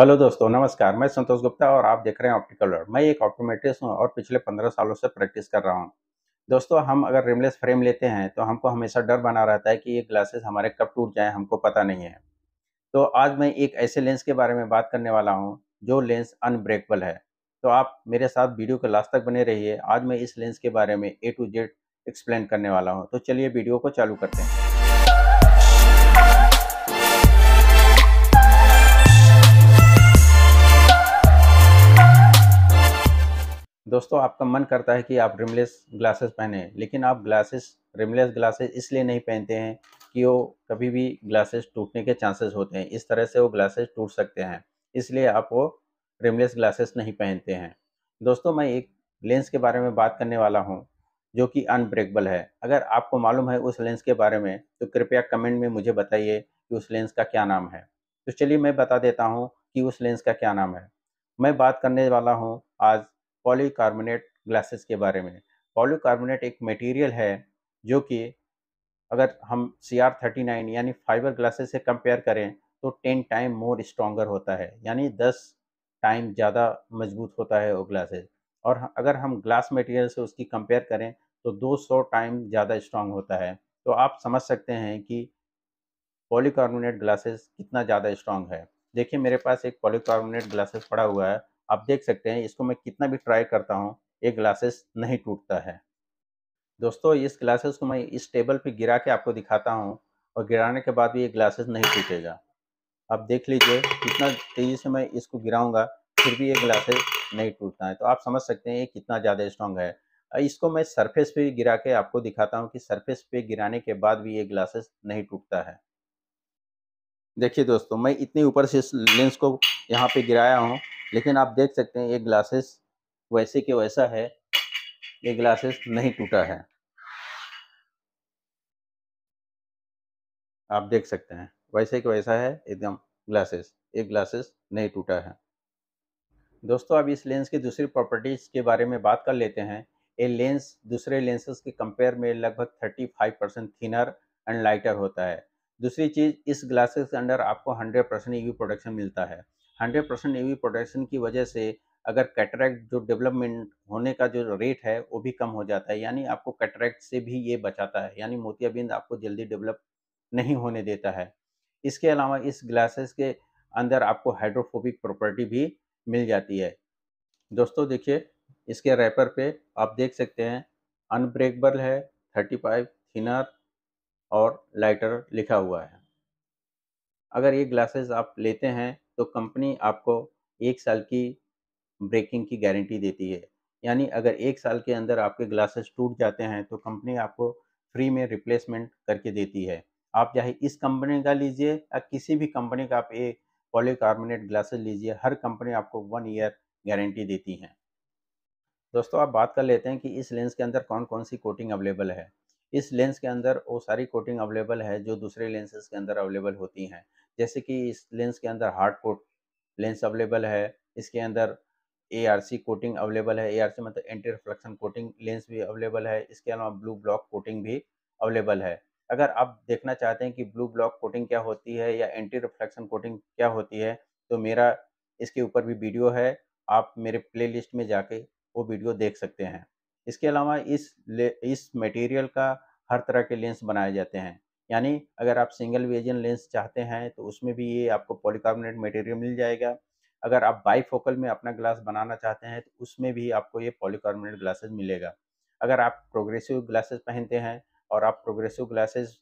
hello दोस्तों नमस्कार मैं संतोष गुप्ता और आप देख रहे हैं ऑप्टिकल वर्ल्ड मैं एक ऑप्टोमेट्रिस्ट हूँ और पिछले पंद्रह सालों से प्रैक्टिस कर रहा हूँ दोस्तों हम अगर रिमलेस फ्रेम लेते हैं तो हमको हमेशा डर बना रहता है कि ये ग्लासेस हमारे कब टूट जाएँ हमको पता नहीं है तो आज मैं एक ऐसे लेंस के बारे में बात करने वाला हूँ जो लेंस अनब्रेकबल है तो आप मेरे साथ वीडियो के लास्ट तक बने रहिए आज मैं इस लेंस के बारे में ए टू जेड एक्सप्लेन करने वाला हूँ तो चलिए वीडियो को चालू करते हैं दोस्तों आपका मन करता है कि आप रिमलेस ग्लासेस पहने लेकिन आप ग्लासेस रिमलेस ग्लासेस इसलिए नहीं पहनते हैं कि वो कभी भी ग्लासेस टूटने के चांसेस होते हैं इस तरह से वो ग्लासेस टूट सकते हैं इसलिए आप वो रिमलेस ग्लासेस नहीं पहनते हैं दोस्तों मैं एक लेंस के बारे में बात करने वाला हूँ जो कि अनब्रेकबल है अगर आपको मालूम है उस लेंस के बारे में तो कृपया कमेंट में मुझे बताइए कि उस लेंस का क्या नाम है तो चलिए मैं बता देता हूँ कि उस लेंस का क्या नाम है मैं बात करने वाला हूँ आज पॉलीकार्बोनेट ग्लासेस के बारे में पॉलीकार्बोनेट एक मटेरियल है जो कि अगर हम सी आर थर्टी नाइन यानी फाइबर ग्लासेस से कंपेयर करें तो टेन टाइम मोर स्ट्रॉगर होता है यानी दस टाइम ज़्यादा मजबूत होता है वो ग्लासेस और अगर हम ग्लास मटेरियल से उसकी कंपेयर करें तो दो सौ टाइम ज़्यादा स्ट्रॉन्ग होता है तो आप समझ सकते हैं कि पॉलीकार्बोनेट ग्लासेस कितना ज़्यादा स्ट्रॉन्ग है देखिए मेरे पास एक पॉलीकार्बोनेट ग्लासेस पड़ा हुआ है आप देख सकते हैं इसको मैं कितना भी ट्राई करता हूँ ये ग्लासेस नहीं टूटता है दोस्तों इस ग्लासेस को मैं इस टेबल पे गिरा के आपको दिखाता हूँ और गिराने के बाद भी ये ग्लासेस नहीं टूटेगा आप देख लीजिए कितना तेज़ी से मैं इसको गिराऊंगा फिर भी ये ग्लासेस नहीं टूटता है तो आप समझ सकते हैं ये कितना ज़्यादा स्ट्रॉन्ग है इसको मैं सरफेस पे गिरा के आपको दिखाता हूँ कि सरफेस पे गिराने के बाद भी ये ग्लासेस नहीं टूटता है देखिए दोस्तों मैं इतने ऊपर से इस लेंस को यहाँ पे गिराया हूँ लेकिन आप देख सकते हैं ये ग्लासेस वैसे के वैसा है ये ग्लासेस नहीं टूटा है आप देख सकते हैं वैसे के वैसा है एकदम ग्लासेस ये ग्लासेस नहीं टूटा है दोस्तों अब इस लेंस की दूसरी प्रॉपर्टीज़ के बारे में बात कर लेते हैं ये लेंस दूसरे लेंसेस के कंपेयर में लगभग 35 परसेंट थिनर एंड लाइटर होता है दूसरी चीज़ इस ग्लासेस के अंडर आपको 100 परसेंट ई प्रोटेक्शन मिलता है 100 परसेंट ई प्रोटेक्शन की वजह से अगर कैटरेक्ट जो डेवलपमेंट होने का जो रेट है वो भी कम हो जाता है यानी आपको कैटरेक्ट से भी ये बचाता है यानी मोतियाबिंद आपको जल्दी डेवलप नहीं होने देता है इसके अलावा इस ग्लासेस के अंदर आपको हाइड्रोफोबिक प्रॉपर्टी भी मिल जाती है दोस्तों देखिए इसके रैपर पे आप देख सकते हैं अनब्रेकबल है थर्टी फाइव थिनर और लाइटर लिखा हुआ है अगर ये ग्लासेस आप लेते हैं तो कंपनी आपको एक साल की ब्रेकिंग की गारंटी देती है यानी अगर एक साल के अंदर आपके ग्लासेस टूट जाते हैं तो कंपनी आपको फ्री में रिप्लेसमेंट करके देती है आप चाहे इस कंपनी का लीजिए या किसी भी कंपनी का आप एक पॉलीकार्बोनेट ग्लासेस लीजिए हर कंपनी आपको वन ईयर गारंटी देती हैं दोस्तों आप बात कर लेते हैं कि इस लेंस के अंदर कौन कौन सी कोटिंग अवेलेबल है इस लेंस के अंदर वो सारी कोटिंग अवेलेबल है जो दूसरे लेंसेज के अंदर अवेलेबल होती हैं जैसे कि इस लेंस के अंदर हार्ड कोट लेंस अवेलेबल है इसके अंदर ए कोटिंग अवेलेबल है ए मतलब एंटी रिफ्लेक्शन कोटिंग लेंस भी अवेलेबल है इसके अलावा ब्लू ब्लॉक कोटिंग भी अवेलेबल है अगर आप देखना चाहते हैं कि ब्लू ब्लॉक कोटिंग क्या होती है या एंटी रिफ्लेक्शन कोटिंग क्या होती है तो मेरा इसके ऊपर भी वीडियो है आप मेरे प्लेलिस्ट में जाके वो वीडियो देख सकते हैं इसके अलावा इस इस मटेरियल का हर तरह के लेंस बनाए जाते हैं यानी अगर आप सिंगल वेजन लेंस चाहते हैं तो उसमें भी ये आपको पॉलीकार्बोनेट मटेरियल मिल जाएगा अगर आप बाईफोकल में अपना ग्लास बनाना चाहते हैं तो उसमें भी आपको ये पॉलीकार्बोनेट ग्लासेस मिलेगा अगर आप प्रोग्रेसिव ग्लासेस पहनते हैं और आप प्रोग्रेसिव ग्लासेस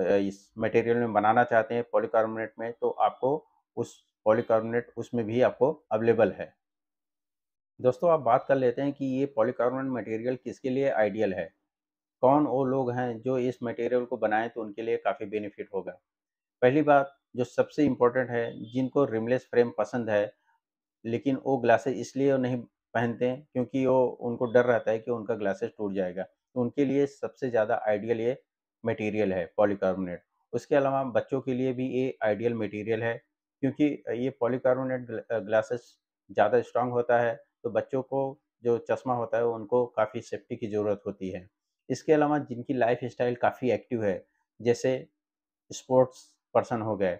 इस मटेरियल में बनाना चाहते हैं पॉलीकार्बोनेट में तो आपको उस पॉलीकार्बोनेट उसमें भी आपको अवेलेबल है दोस्तों आप बात कर लेते हैं कि ये पॉलीकार्बोनेट मटेरियल किसके लिए आइडियल है कौन वो लोग हैं जो इस मटेरियल को बनाएं तो उनके लिए काफ़ी बेनिफिट होगा पहली बात जो सबसे इम्पोर्टेंट है जिनको रिमलेस फ्रेम पसंद है लेकिन वो ग्लासेस इसलिए नहीं पहनते क्योंकि वो उनको डर रहता है कि उनका ग्लासेस टूट जाएगा तो उनके लिए सबसे ज़्यादा आइडियल ये मटेरियल है पॉलीकार्बोनेट उसके अलावा बच्चों के लिए भी ये आइडियल मटेरियल है क्योंकि ये पॉलीकार्बोनेट ग्लासेस ज़्यादा स्ट्रांग होता है तो बच्चों को जो चश्मा होता है उनको काफ़ी सेफ्टी की ज़रूरत होती है इसके अलावा जिनकी लाइफ स्टाइल काफ़ी एक्टिव है जैसे स्पोर्ट्स पर्सन हो गए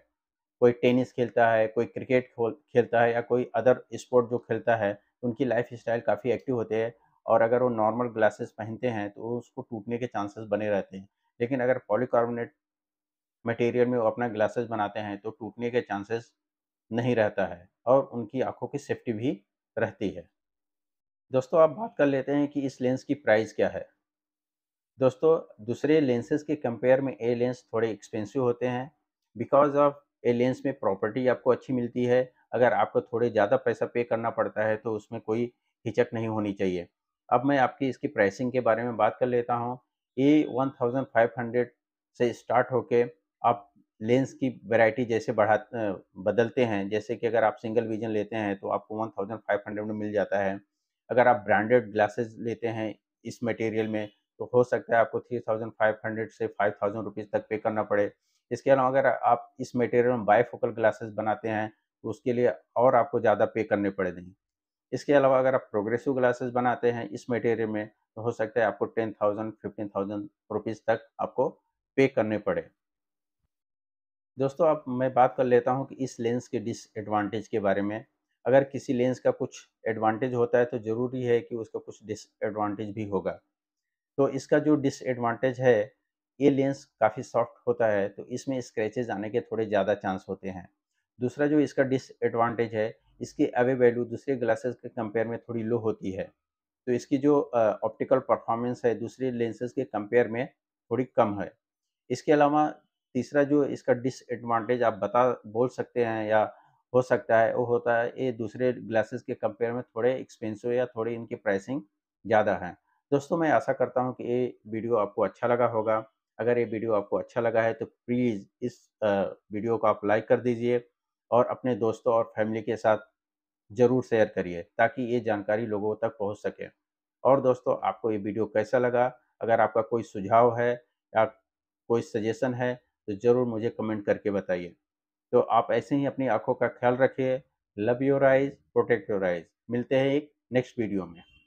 कोई टेनिस खेलता है कोई क्रिकेट खेलता है या कोई अदर स्पोर्ट जो खेलता है उनकी लाइफ स्टाइल काफ़ी एक्टिव होते हैं और अगर वो नॉर्मल ग्लासेस पहनते हैं तो उसको टूटने के चांसेस बने रहते हैं लेकिन अगर पॉलीकार्बोनेट मटेरियल में वो अपना ग्लासेस बनाते हैं तो टूटने के चांसेस नहीं रहता है और उनकी आँखों की सेफ्टी भी रहती है दोस्तों आप बात कर लेते हैं कि इस लेंस की प्राइस क्या है दोस्तों दूसरे लेंसेज के कंपेयर में ए लेंस थोड़े एक्सपेंसिव होते हैं बिकॉज ऑफ ए लेंस में प्रॉपर्टी आपको अच्छी मिलती है अगर आपको थोड़े ज़्यादा पैसा पे करना पड़ता है तो उसमें कोई हिचक नहीं होनी चाहिए अब मैं आपकी इसकी प्राइसिंग के बारे में बात कर लेता हूँ ए वन थाउजेंड फाइव हंड्रेड से स्टार्ट होके आप लेंस की वैरायटी जैसे बढ़ा बदलते हैं जैसे कि अगर आप सिंगल विजन लेते हैं तो आपको वन थाउजेंड फाइव हंड्रेड में मिल जाता है अगर आप ब्रांडेड ग्लासेस लेते हैं इस मटेरियल में तो हो सकता है आपको थ्री थाउजेंड फाइव हंड्रेड से फाइव थाउजेंड रुपीज़ तक पे करना पड़े इसके अलावा अगर आप इस मटेरियल में फोकल ग्लासेस बनाते हैं तो उसके लिए और आपको ज़्यादा पे करने पड़ेंगे इसके अलावा अगर आप प्रोग्रेसिव ग्लासेस बनाते हैं इस मटेरियल में तो हो सकता है आपको ten thousand fifteen thousand rupees तक आपको पे करने पड़े दोस्तों अब मैं बात कर लेता हूँ कि इस लेंस के डिसएडवांटेज के बारे में अगर किसी लेंस का कुछ एडवांटेज होता है तो ज़रूरी है कि उसका कुछ डिसएडवांटेज भी होगा तो इसका जो डिसएडवांटेज है ये लेंस काफ़ी सॉफ्ट होता है तो इसमें स्क्रैचेज आने के थोड़े ज़्यादा चांस होते हैं दूसरा जो इसका डिसएडवांटेज है इसकी अवे वैल्यू दूसरे ग्लासेस के कंपेयर में थोड़ी लो होती है तो इसकी जो ऑप्टिकल परफॉर्मेंस है दूसरे लेंसेज के कंपेयर में थोड़ी कम है इसके अलावा तीसरा जो इसका डिसएडवांटेज आप बता बोल सकते हैं या हो सकता है वो होता है ये दूसरे ग्लासेस के कंपेयर में थोड़े एक्सपेंसिव या थोड़ी इनकी प्राइसिंग ज़्यादा है दोस्तों मैं आशा करता हूँ कि ये वीडियो आपको अच्छा लगा होगा अगर ये वीडियो आपको अच्छा लगा है तो प्लीज़ इस वीडियो को आप लाइक कर दीजिए और अपने दोस्तों और फैमिली के साथ ज़रूर शेयर करिए ताकि ये जानकारी लोगों तक पहुँच सके और दोस्तों आपको ये वीडियो कैसा लगा अगर आपका कोई सुझाव है या कोई सजेशन है तो ज़रूर मुझे कमेंट करके बताइए तो आप ऐसे ही अपनी आंखों का ख्याल रखिए love your eyes protect your eyes मिलते हैं एक नेक्स्ट वीडियो में